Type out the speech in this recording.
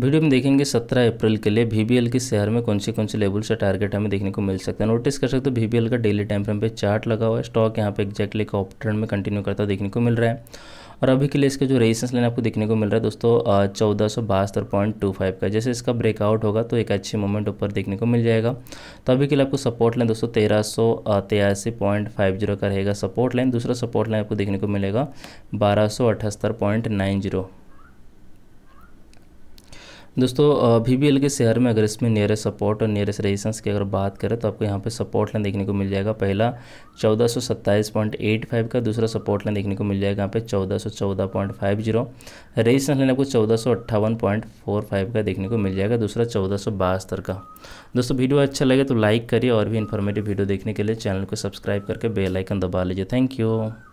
video में देखेंगे 17 अप्रैल के लिए वी के शेयर में कौन से कौन से लेवल से टारगेट हमें देखने को मिल सकता है नोटिस कर सकते हो वी का डेली टाइम फ्रेम पे चार्ट लगा हुआ है स्टॉक यहाँ पे एक्जैक्टली कॉप ट्रेंड में कंटिन्यू करता हुआ देखने को मिल रहा है और अभी के लिए इसके जो रेजिस्टेंस लेने आपको देखने को मिल रहा है दोस्तों चौदह सौ बहत्तर पॉइंट टू फाइव का जैसे इसका ब्रेकआउट होगा तो एक अच्छी मोमेंट ऊपर देखने को मिल जाएगा तो अभी के लिए आपको सपोर्ट लाइन दोस्तों तेरह सौ पॉइंट फाइव जीरो का रहेगा सपोर्ट लाइन दूसरा सपोर्ट लाइन आपको देखने को मिलेगा बारह सौ अठहत्तर पॉइंट नाइन जीरो दोस्तों वी बी के शहर में अगर इसमें नियरेस्ट सपोर्ट और नियरेस्ट रेजिस्टेंस की अगर बात करें तो आपको यहाँ पे सपोर्ट लाइन देखने को मिल जाएगा पहला चौदह का दूसरा सपोर्ट लाइन देखने को मिल जाएगा यहाँ पे जीरो रेजिस्टेंस लाइन आपको चौदह का देखने को मिल जाएगा दूसरा चौदह का दोस्तों वीडियो अच्छा लगे तो लाइक करिए और भी इन्फॉर्मेटिव वीडियो देखने के लिए चैनल को सब्सक्राइब करके बेलाइकन दबा लीजिए थैंक यू